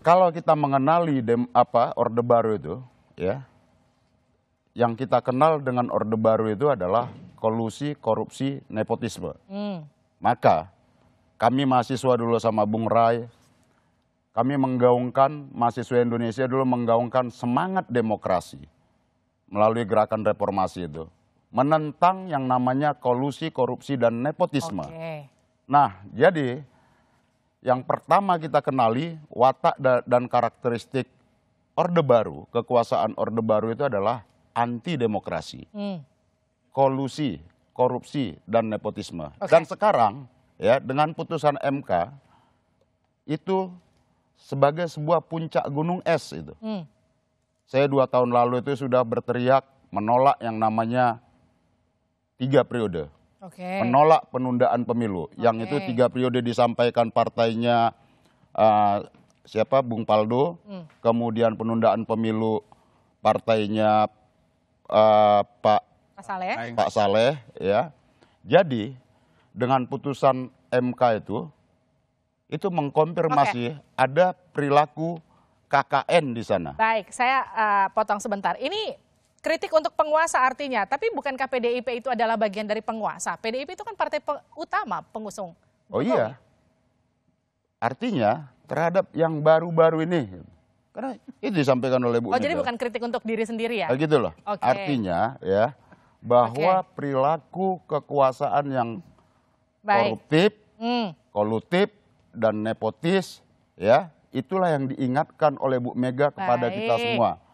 kalau kita mengenali dem, apa Orde Baru itu, ya, yang kita kenal dengan Orde Baru itu adalah kolusi, korupsi, nepotisme. Hmm. Maka kami mahasiswa dulu sama Bung Rai, kami menggaungkan mahasiswa Indonesia dulu menggaungkan semangat demokrasi melalui gerakan reformasi itu, menentang yang namanya kolusi, korupsi dan nepotisme. Okay. Nah, jadi yang pertama kita kenali watak dan karakteristik Orde Baru, kekuasaan Orde Baru itu adalah anti demokrasi, hmm. kolusi, korupsi dan nepotisme. Okay. Dan sekarang ya dengan putusan MK itu sebagai sebuah puncak gunung es itu. Hmm. Saya dua tahun lalu itu sudah berteriak menolak yang namanya tiga periode okay. menolak penundaan pemilu. Okay. Yang itu tiga periode disampaikan partainya uh, siapa Bung Paldo, hmm. kemudian penundaan pemilu partainya uh, Pak Pak Saleh. Pak Saleh ya. Jadi dengan putusan MK itu itu mengkonfirmasi okay. ada perilaku KKN di sana. Baik, saya uh, potong sebentar. Ini kritik untuk penguasa artinya, tapi bukankah PDIP itu adalah bagian dari penguasa? PDIP itu kan partai pe utama pengusung. Oh Jokowi. iya. Artinya terhadap yang baru-baru ini. Karena itu disampaikan oleh Bu. Oh, jadi bukan kritik untuk diri sendiri ya? Nah, gitu loh. Okay. Artinya ya bahwa okay. perilaku kekuasaan yang Baik. koruptif, mm. kolutif dan nepotis ya, itulah yang diingatkan oleh Bu Mega kepada Baik. kita semua